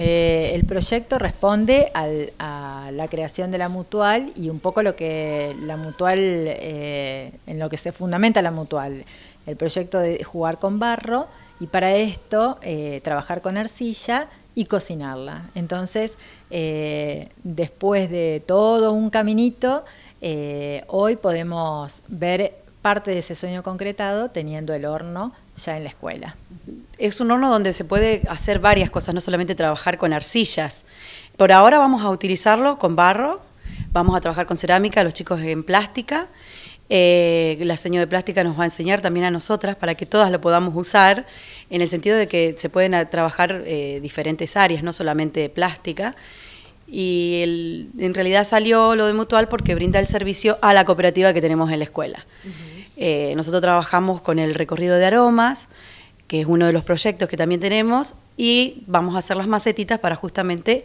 Eh, el proyecto responde a la creación de la mutual y un poco lo que la mutual, eh, en lo que se fundamenta la mutual. El proyecto de jugar con barro y para esto eh, trabajar con arcilla y cocinarla. Entonces, después de todo un caminito, hoy podemos ver parte de ese sueño concretado teniendo el horno ya en la escuela. Es un horno donde se puede hacer varias cosas, no solamente trabajar con arcillas. Por ahora vamos a utilizarlo con barro, vamos a trabajar con cerámica, los chicos en plástica. Eh, la señora de plástica nos va a enseñar también a nosotras para que todas lo podamos usar, en el sentido de que se pueden trabajar eh, diferentes áreas, no solamente de plástica. Y en realidad salió lo de mutual porque brinda el servicio a la cooperativa que tenemos en la escuela. Eh, nosotros trabajamos con el recorrido de aromas, que es uno de los proyectos que también tenemos, y vamos a hacer las macetitas para justamente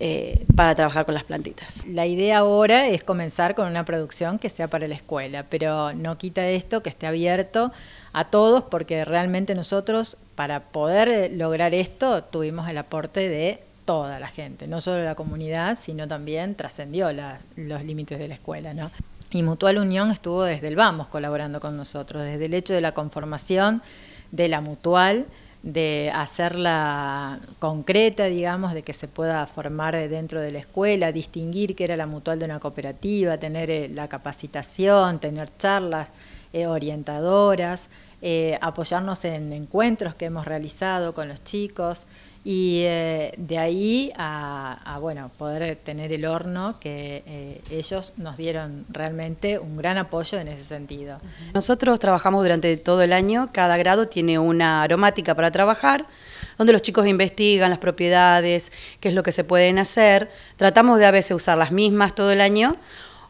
eh, para trabajar con las plantitas. La idea ahora es comenzar con una producción que sea para la escuela, pero no quita esto que esté abierto a todos, porque realmente nosotros para poder lograr esto tuvimos el aporte de toda la gente, no solo la comunidad, sino también trascendió los límites de la escuela. ¿no? Y Mutual Unión estuvo desde el Vamos colaborando con nosotros, desde el hecho de la conformación de la Mutual, de hacerla concreta, digamos, de que se pueda formar dentro de la escuela, distinguir qué era la Mutual de una cooperativa, tener eh, la capacitación, tener charlas eh, orientadoras, eh, apoyarnos en encuentros que hemos realizado con los chicos. Y eh, de ahí a, bueno, poder tener el horno, que eh, ellos nos dieron realmente un gran apoyo en ese sentido. Nosotros trabajamos durante todo el año, cada grado tiene una aromática para trabajar, donde los chicos investigan las propiedades, qué es lo que se pueden hacer. Tratamos de a veces usar las mismas todo el año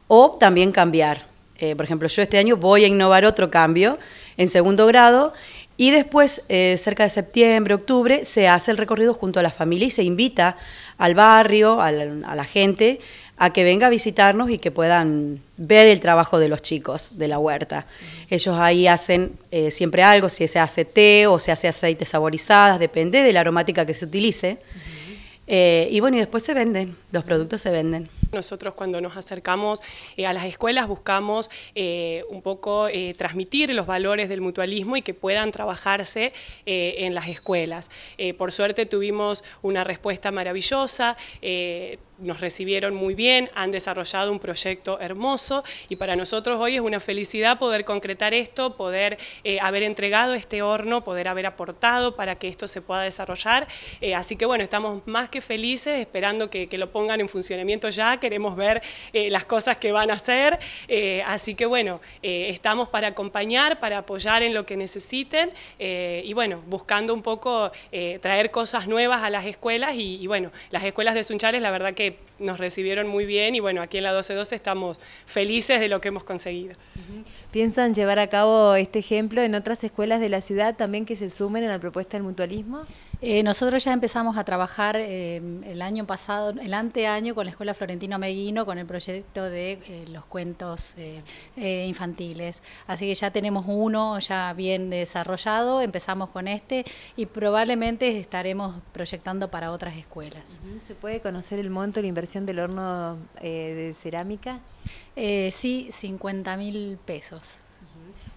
o también cambiar. Eh, por ejemplo, yo este año voy a innovar otro cambio en segundo grado y después, eh, cerca de septiembre, octubre, se hace el recorrido junto a la familia y se invita al barrio, a la, gente, a que venga a visitarnos y que puedan ver el trabajo de los chicos de la huerta. Ellos ahí hacen eh, siempre algo, si se hace té o se hace aceites saborizadas, depende de la aromática que se utilice. Eh, y bueno, y después se venden, los productos se venden. Nosotros cuando nos acercamos eh, a las escuelas buscamos eh, un poco eh, transmitir los valores del mutualismo y que puedan trabajarse en las escuelas. por suerte tuvimos una respuesta maravillosa, nos recibieron muy bien, han desarrollado un proyecto hermoso y para nosotros hoy es una felicidad poder concretar esto, poder eh, haber entregado este horno, poder haber aportado para que esto se pueda desarrollar. Eh, así que bueno, estamos más que felices esperando que, lo pongan en funcionamiento ya, queremos ver eh, las cosas que van a hacer. así que bueno, estamos para acompañar, para apoyar en lo que necesiten y bueno, buscando un poco traer cosas nuevas a las escuelas y, y bueno, las escuelas de Sunchales la verdad que nos recibieron muy bien y bueno, aquí en la 1212 estamos felices de lo que hemos conseguido. ¿Piensan llevar a cabo este ejemplo en otras escuelas de la ciudad también que se sumen a la propuesta del mutualismo? Eh, nosotros ya empezamos a trabajar eh, el año pasado, el anteaño, con la Escuela Florentino Meguino, con el proyecto de eh, los cuentos infantiles. Así que ya tenemos uno ya bien desarrollado, empezamos con este y probablemente estaremos proyectando para otras escuelas. ¿Se puede conocer el monto, la inversión del horno de cerámica? sí, 50 mil pesos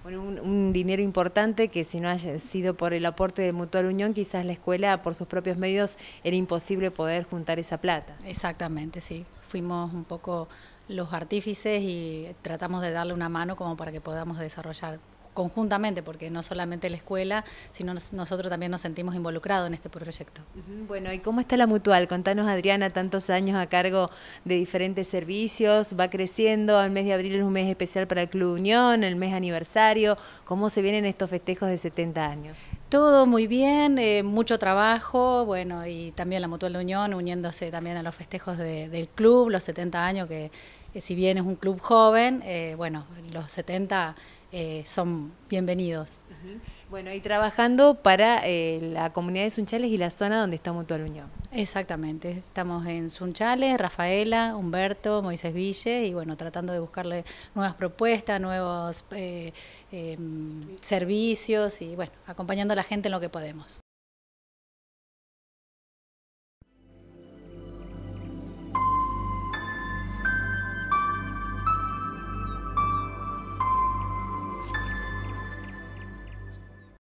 un, dinero importante que si no haya sido por el aporte de Mutual Unión, quizás la escuela por sus propios medios era imposible poder juntar esa plata. Exactamente, sí. Fuimos un poco los artífices y tratamos de darle una mano como para que podamos desarrollar conjuntamente, porque no solamente la escuela, sino nosotros también nos sentimos involucrados en este proyecto. Bueno, ¿y cómo está la mutual? Contanos, Adriana, tantos años a cargo de diferentes servicios, va creciendo, el mes de abril es un mes especial para el Club Unión, el mes aniversario, ¿cómo se vienen estos festejos de 70 años? Todo muy bien, eh, mucho trabajo, bueno, y también la Mutual de Unión uniéndose también a los festejos del club, los 70 años, que eh, si bien es un club joven, eh, bueno, los 70 eh, son bienvenidos. Bueno, y trabajando para eh, la comunidad de Sunchales y la zona donde está Mutual Unión. Exactamente, estamos en Sunchales, Rafaela, Humberto, Moisés Ville y bueno, tratando de buscarle nuevas propuestas, nuevos eh, em, servicios y bueno, acompañando a la gente en lo que podemos.